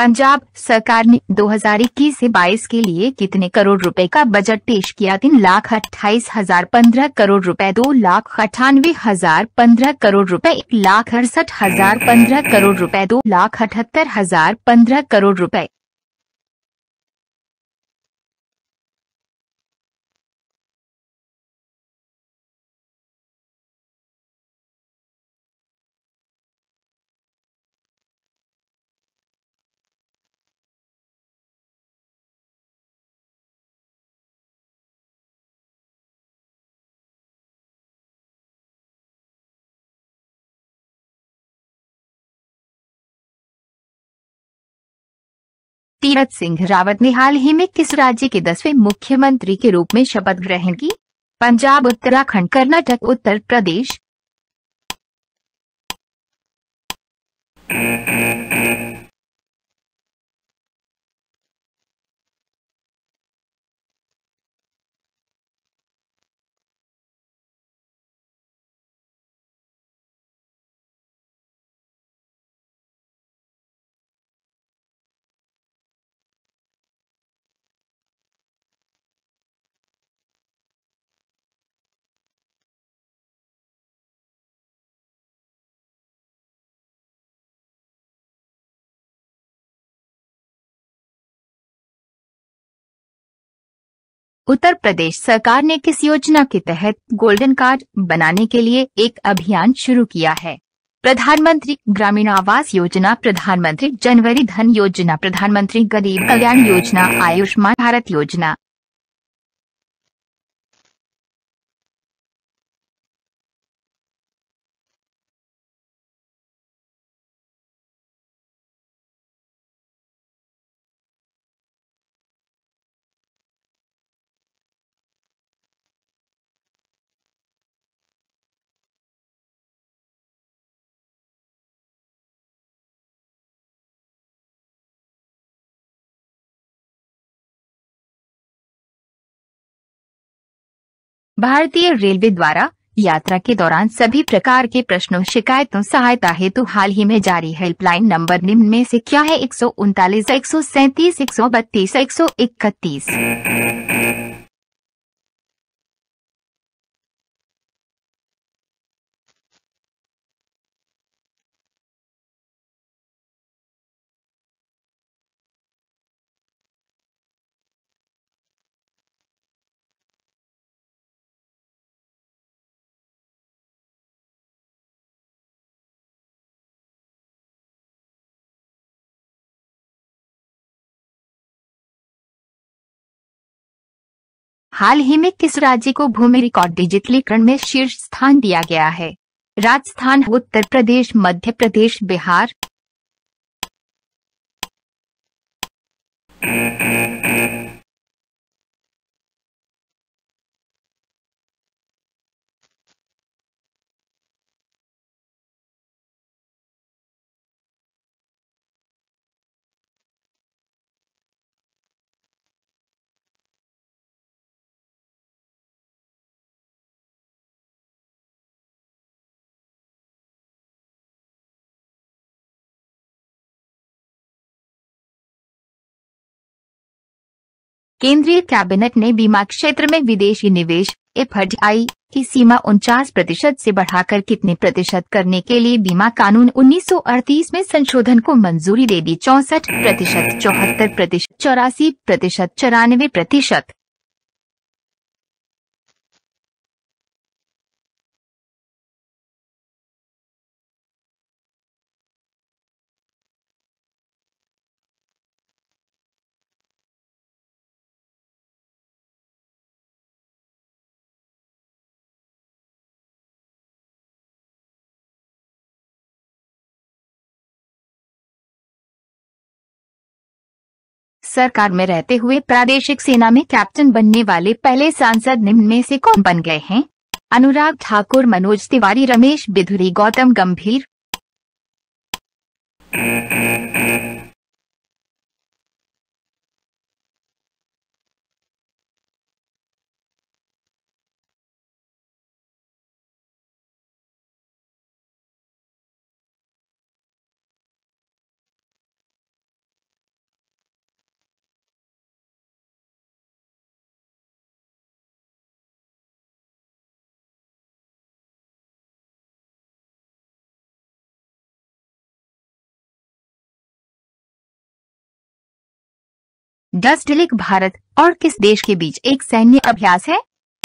पंजाब सरकार ने दो हजार इक्कीस ऐसी बाईस के लिए कितने करोड़ रुपए का बजट पेश किया तीन लाख अट्ठाईस हजार पंद्रह करोड़ रुपए दो लाख अठानवे हजार पंद्रह करोड़ रुपए एक लाख अड़सठ हजार पंद्रह करोड़ रुपए दो लाख अठहत्तर हजार पंद्रह करोड़ रुपए तीरथ सिंह रावत ने हाल ही में किस राज्य के दसवें मुख्यमंत्री के रूप में शपथ ग्रहण की पंजाब उत्तराखंड कर्नाटक उत्तर प्रदेश उत्तर प्रदेश सरकार ने किस योजना के तहत गोल्डन कार्ड बनाने के लिए एक अभियान शुरू किया है प्रधानमंत्री ग्रामीण आवास योजना प्रधानमंत्री जनवरी धन योजना प्रधानमंत्री गरीब कल्याण योजना आयुष्मान भारत योजना भारतीय रेलवे द्वारा यात्रा के दौरान सभी प्रकार के प्रश्नों शिकायतों सहायता हेतु तो हाल ही में जारी हेल्पलाइन नंबर निम्न में से क्या है एक सौ उनतालीस एक सौ सैंतीस एक सौ बत्तीस एक सौ इकतीस हाल ही में किस राज्य को भूमि रिकॉर्ड डिजिटलीकरण में शीर्ष स्थान दिया गया है राजस्थान उत्तर प्रदेश मध्य प्रदेश बिहार mm-hmm. केंद्रीय कैबिनेट ने बीमा क्षेत्र में विदेशी निवेश एफडीआई की सीमा उनचास प्रतिशत ऐसी बढ़ाकर कितने प्रतिशत करने के लिए बीमा कानून 1938 में संशोधन को मंजूरी दे दी चौसठ प्रतिशत चौहत्तर प्रतिशत चौरासी प्रतिशत चौरानवे प्रतिशत सरकार में रहते हुए प्रादेशिक सेना में कैप्टन बनने वाले पहले सांसद निम्न में से कौन बन गए हैं अनुराग ठाकुर मनोज तिवारी रमेश बिधुरी गौतम गंभीर डस्टलिक भारत और किस देश के बीच एक सैन्य अभ्यास है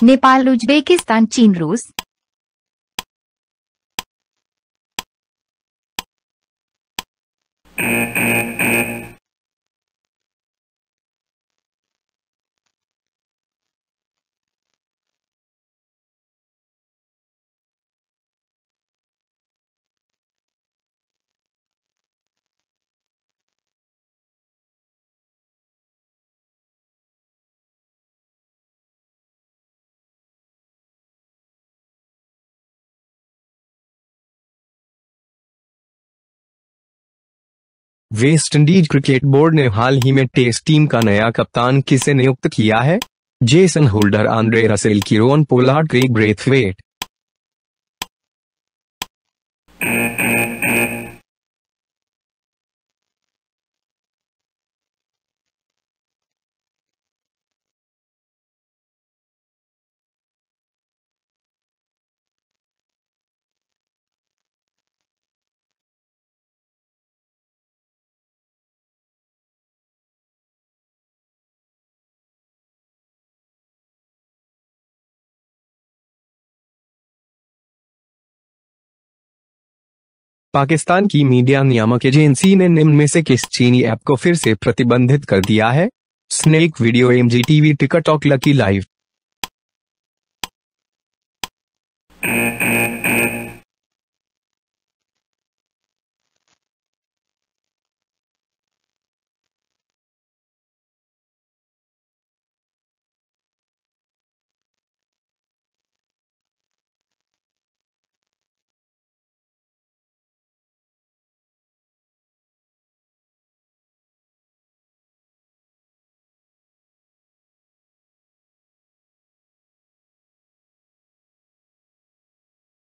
नेपाल उज्बेकिस्तान चीन रूस Mm-mm. वेस्टइंडीज क्रिकेट बोर्ड ने हाल ही में टेस्ट टीम का नया कप्तान किसे नियुक्त किया है Jason Holder Andre Russell Ron Pollard Craig Brathwaite Pakistan की मीडिया नियामक एजेंसी ने निम्न में से किस चीनी ऐप को फिर से प्रतिबंधित कर दिया है snack video M G TV TikTok lucky live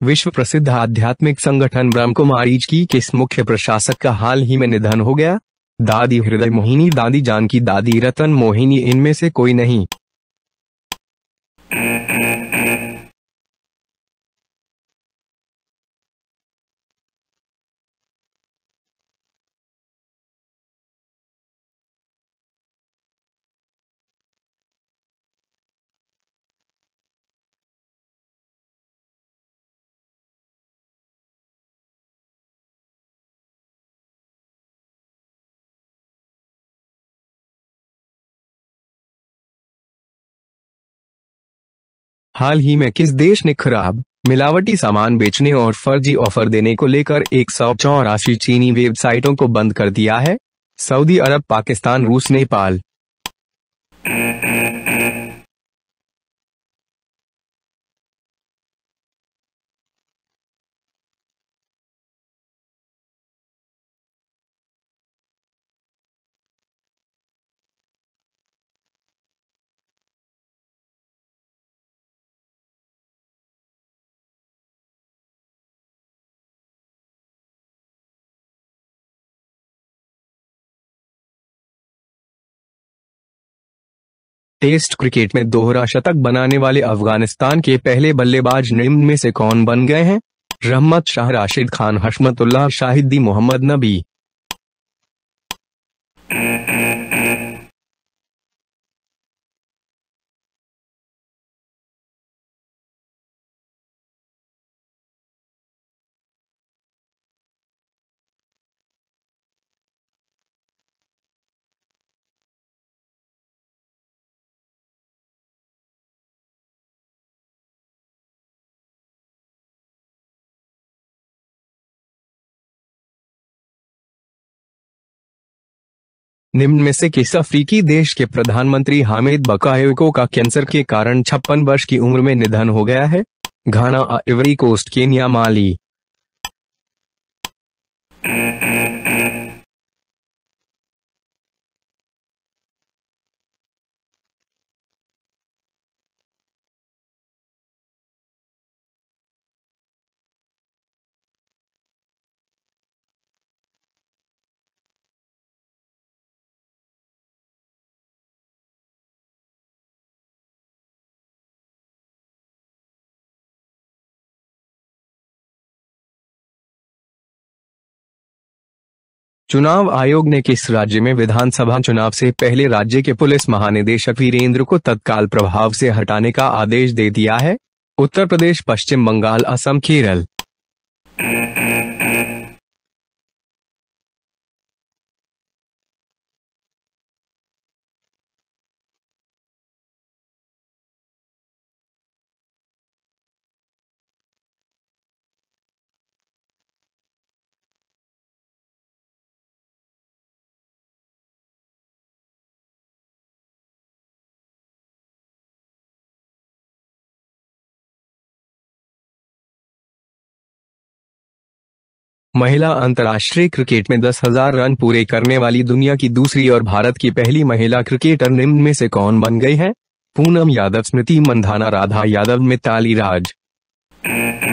विश्व प्रसिद्ध आध्यात्मिक संगठन ब्रह्म कुमारीज की किस मुख्य प्रशासक का हाल ही में निधन हो गया दादी हृदय मोहिनी दादी जानकी दादी रतन मोहिनी इनमें से कोई नहीं हाल ही में किस देश ने खराब मिलावटी सामान बेचने और फर्जी ऑफर देने को लेकर एक सौ चौरासी चीनी वेबसाइटों को बंद कर दिया है सऊदी अरब पाकिस्तान रूस नेपाल टेस्ट क्रिकेट में दोहरा शतक बनाने वाले अफगानिस्तान के पहले बल्लेबाज निम्न में से कौन बन गए हैं रहमत शाह राशिद खान हशमतुल्ला शाहिदी मोहम्मद नबी निम्न में से किस अफ्रीकी देश के प्रधानमंत्री हामिद बकायोको का कैंसर के कारण छप्पन वर्ष की उम्र में निधन हो गया है Ghana Ivory Coast Kenya Mali चुनाव आयोग ने किस राज्य में विधानसभा चुनाव से पहले राज्य के पुलिस महानिदेशक वीरेंद्र को तत्काल प्रभाव से हटाने का आदेश दे दिया है उत्तर प्रदेश पश्चिम बंगाल असम केरल महिला अंतर्राष्ट्रीय क्रिकेट में दस हजार रन पूरे करने वाली दुनिया की दूसरी और भारत की पहली महिला क्रिकेटर निम्न में से कौन बन गई है पूनम यादव स्मृति मंधाना राधा यादव मिताली राज